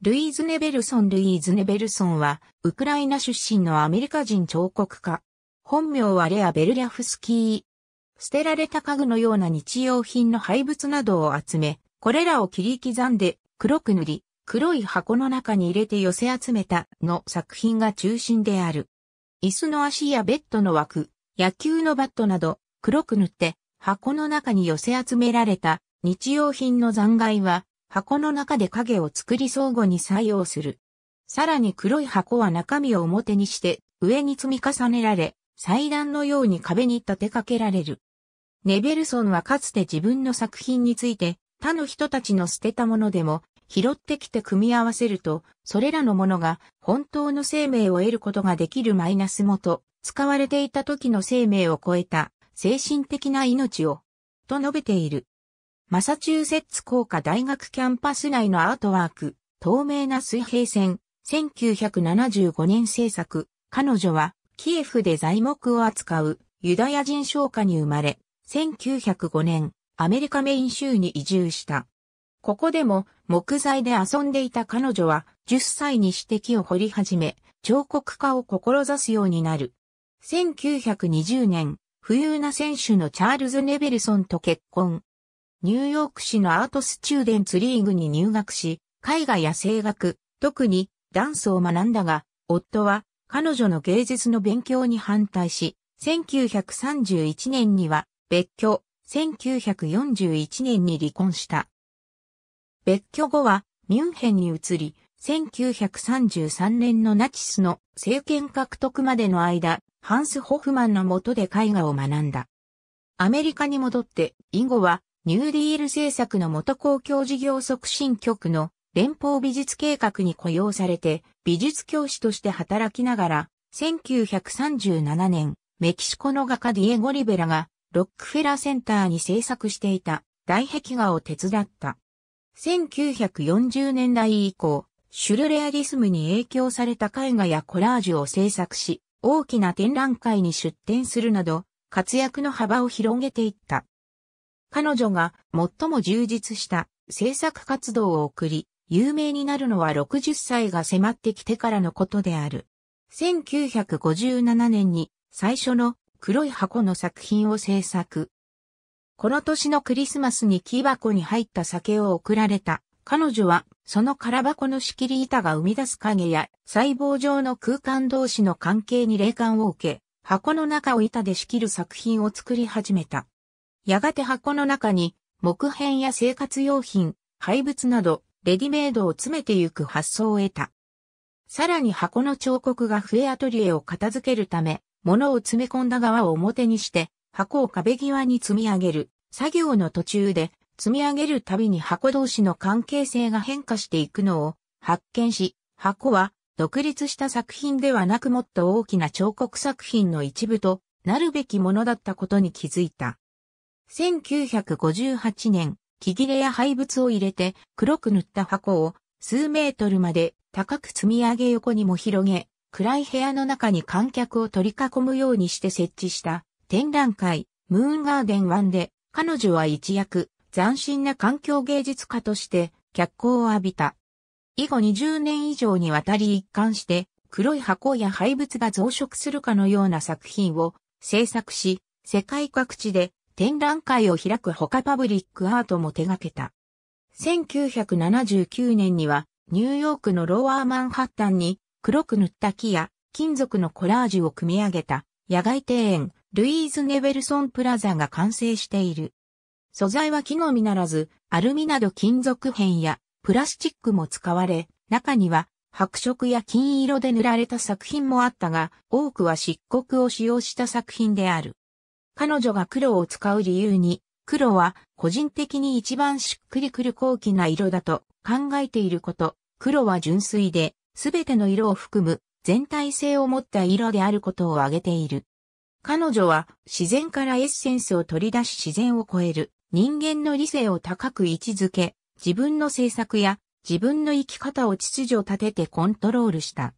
ルイーズ・ネベルソン・ルイーズ・ネベルソンは、ウクライナ出身のアメリカ人彫刻家。本名はレア・ベルリャフスキー。捨てられた家具のような日用品の廃物などを集め、これらを切り刻んで黒く塗り、黒い箱の中に入れて寄せ集めたの作品が中心である。椅子の足やベッドの枠、野球のバットなど黒く塗って箱の中に寄せ集められた日用品の残骸は箱の中で影を作り相互に採用する。さらに黒い箱は中身を表にして上に積み重ねられ、祭壇のように壁に立てかけられる。ネベルソンはかつて自分の作品について他の人たちの捨てたものでも拾ってきて組み合わせると、それらのものが本当の生命を得ることができるマイナスもと、使われていた時の生命を超えた精神的な命を、と述べている。マサチューセッツ工科大学キャンパス内のアートワーク、透明な水平線、1975年制作、彼女は、キエフで材木を扱うユダヤ人商家に生まれ、1905年、アメリカメイン州に移住した。ここでも木材で遊んでいた彼女は10歳に指摘を掘り始め、彫刻家を志すようになる。1920年、富裕な選手のチャールズ・ネベルソンと結婚。ニューヨーク市のアートスチューデンツリーグに入学し、絵画や声楽、特にダンスを学んだが、夫は彼女の芸術の勉強に反対し、1931年には別居、1941年に離婚した。別居後はミュンヘンに移り、1933年のナチスの政権獲得までの間、ハンス・ホフマンの下で絵画を学んだ。アメリカに戻って、以後はニューディール政策の元公共事業促進局の連邦美術計画に雇用されて美術教師として働きながら1937年メキシコの画家ディエゴ・リベラがロックフェラーセンターに制作していた大壁画を手伝った。1940年代以降、シュルレアリスムに影響された絵画やコラージュを制作し、大きな展覧会に出展するなど、活躍の幅を広げていった。彼女が最も充実した制作活動を送り、有名になるのは60歳が迫ってきてからのことである。1957年に最初の黒い箱の作品を制作。この年のクリスマスに木箱に入った酒を送られた。彼女は、その空箱の仕切り板が生み出す影や、細胞上の空間同士の関係に霊感を受け、箱の中を板で仕切る作品を作り始めた。やがて箱の中に木片や生活用品、廃物など、レディメイドを詰めてゆく発想を得た。さらに箱の彫刻が笛アトリエを片付けるため、物を詰め込んだ側を表にして、箱を壁際に積み上げる。作業の途中で、積み上げるたびに箱同士の関係性が変化していくのを発見し、箱は独立した作品ではなくもっと大きな彫刻作品の一部となるべきものだったことに気づいた。1958年、木切れや廃物を入れて黒く塗った箱を数メートルまで高く積み上げ横にも広げ、暗い部屋の中に観客を取り囲むようにして設置した展覧会、ムーンガーデン1で彼女は一躍斬新な環境芸術家として脚光を浴びた。以後20年以上にわたり一貫して黒い箱や廃物が増殖するかのような作品を制作し、世界各地で展覧会を開くほかパブリックアートも手掛けた。1979年にはニューヨークのロワーマンハッタンに黒く塗った木や金属のコラージュを組み上げた野外庭園ルイーズ・ネベルソン・プラザが完成している。素材は木のみならずアルミなど金属片やプラスチックも使われ、中には白色や金色で塗られた作品もあったが、多くは漆黒を使用した作品である。彼女が黒を使う理由に、黒は個人的に一番しっくりくる高貴な色だと考えていること、黒は純粋で、すべての色を含む全体性を持った色であることを挙げている。彼女は自然からエッセンスを取り出し自然を超える人間の理性を高く位置づけ、自分の政策や自分の生き方を秩序立ててコントロールした。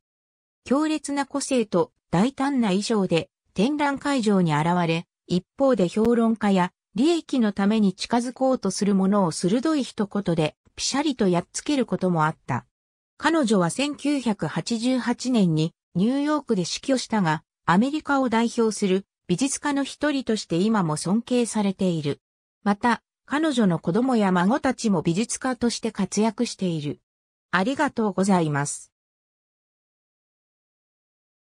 強烈な個性と大胆な衣装で展覧会場に現れ、一方で評論家や利益のために近づこうとする者を鋭い一言でピシャリとやっつけることもあった。彼女は1988年にニューヨークで死去したが、アメリカを代表する美術家の一人として今も尊敬されている。また、彼女の子供や孫たちも美術家として活躍している。ありがとうございます。